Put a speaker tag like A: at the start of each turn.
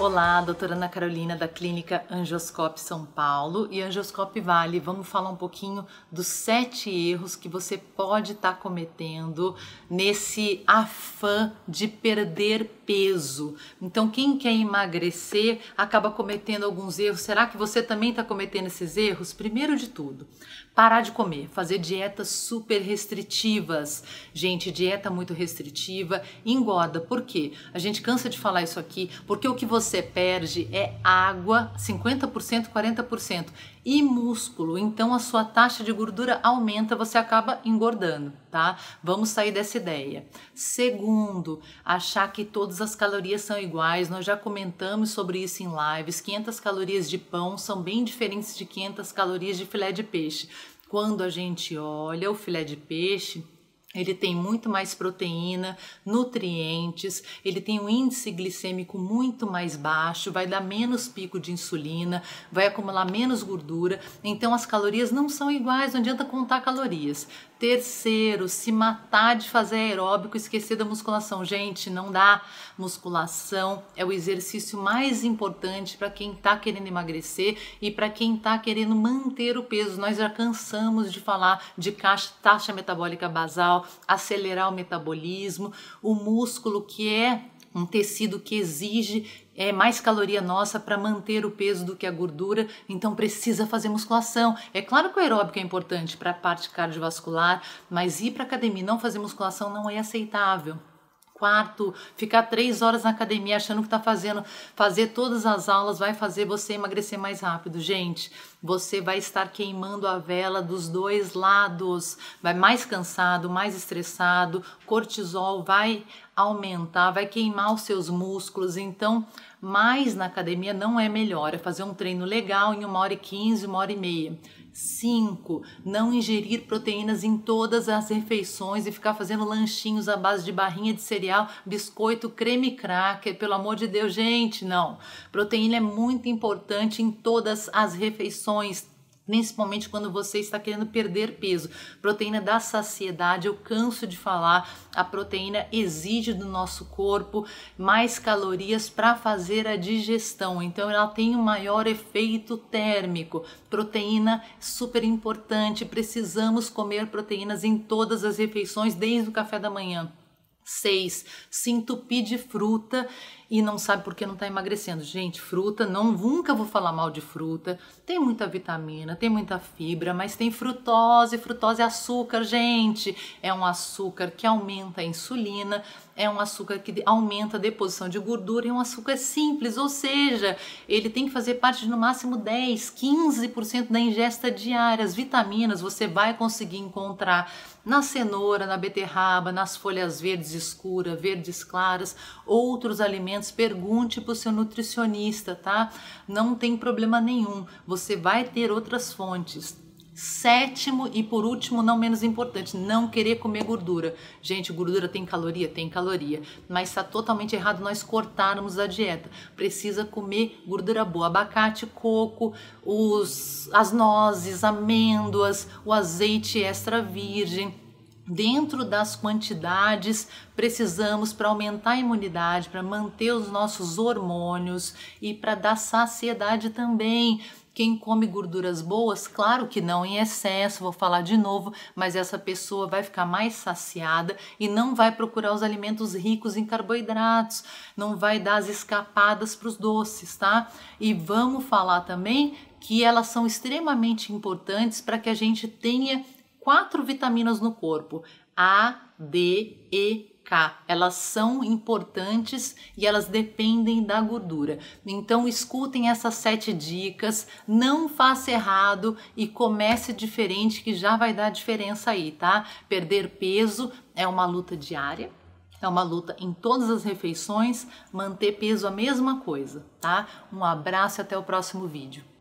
A: Olá, doutora Ana Carolina da Clínica Angioscope São Paulo e Angioscope Vale. Vamos falar um pouquinho dos sete erros que você pode estar tá cometendo nesse afã de perder peso. Então, quem quer emagrecer acaba cometendo alguns erros. Será que você também está cometendo esses erros? Primeiro de tudo, parar de comer, fazer dietas super restritivas. Gente, dieta muito restritiva engorda. Por quê? A gente cansa de falar isso aqui, porque o que você você perde é água, 50%, 40%, e músculo. Então a sua taxa de gordura aumenta, você acaba engordando, tá? Vamos sair dessa ideia. Segundo, achar que todas as calorias são iguais. Nós já comentamos sobre isso em lives. 500 calorias de pão são bem diferentes de 500 calorias de filé de peixe. Quando a gente olha o filé de peixe, ele tem muito mais proteína, nutrientes, ele tem um índice glicêmico muito mais baixo, vai dar menos pico de insulina, vai acumular menos gordura, então as calorias não são iguais, não adianta contar calorias. Terceiro, se matar de fazer aeróbico, esquecer da musculação. Gente, não dá. Musculação é o exercício mais importante para quem está querendo emagrecer e para quem está querendo manter o peso. Nós já cansamos de falar de taxa metabólica basal, acelerar o metabolismo, o músculo que é um tecido que exige é, mais caloria nossa para manter o peso do que a gordura, então precisa fazer musculação. É claro que o aeróbico é importante para a parte cardiovascular, mas ir para academia e não fazer musculação não é aceitável quarto, ficar três horas na academia achando que está fazendo, fazer todas as aulas vai fazer você emagrecer mais rápido. Gente, você vai estar queimando a vela dos dois lados, vai mais cansado, mais estressado, cortisol vai aumentar, vai queimar os seus músculos. Então, mais na academia não é melhor. É fazer um treino legal em uma hora e quinze, uma hora e meia. 5. Não ingerir proteínas em todas as refeições e ficar fazendo lanchinhos à base de barrinha de cereal, biscoito, creme cracker. Pelo amor de Deus, gente, não. Proteína é muito importante em todas as refeições principalmente quando você está querendo perder peso. Proteína da saciedade, eu canso de falar, a proteína exige do nosso corpo mais calorias para fazer a digestão, então ela tem um maior efeito térmico. Proteína super importante, precisamos comer proteínas em todas as refeições, desde o café da manhã. 6. Se entupir de fruta e não sabe por que não está emagrecendo. Gente, fruta, não nunca vou falar mal de fruta. Tem muita vitamina, tem muita fibra, mas tem frutose, frutose é açúcar, gente. É um açúcar que aumenta a insulina, é um açúcar que aumenta a deposição de gordura e um açúcar simples, ou seja, ele tem que fazer parte de no máximo 10, 15% da ingesta diária. As vitaminas você vai conseguir encontrar na cenoura, na beterraba, nas folhas verdes escura, verdes claras, outros alimentos, pergunte para o seu nutricionista, tá? Não tem problema nenhum, você vai ter outras fontes. Sétimo e por último, não menos importante, não querer comer gordura. Gente, gordura tem caloria? Tem caloria. Mas está totalmente errado nós cortarmos a dieta. Precisa comer gordura boa: abacate, coco, os, as nozes, amêndoas, o azeite extra virgem dentro das quantidades precisamos para aumentar a imunidade, para manter os nossos hormônios e para dar saciedade também. Quem come gorduras boas, claro que não em excesso, vou falar de novo, mas essa pessoa vai ficar mais saciada e não vai procurar os alimentos ricos em carboidratos, não vai dar as escapadas para os doces, tá? E vamos falar também que elas são extremamente importantes para que a gente tenha quatro vitaminas no corpo: A, D, E, K. Elas são importantes e elas dependem da gordura. Então, escutem essas sete dicas, não faça errado e comece diferente, que já vai dar diferença aí, tá? Perder peso é uma luta diária. É uma luta em todas as refeições, manter peso é a mesma coisa, tá? Um abraço e até o próximo vídeo.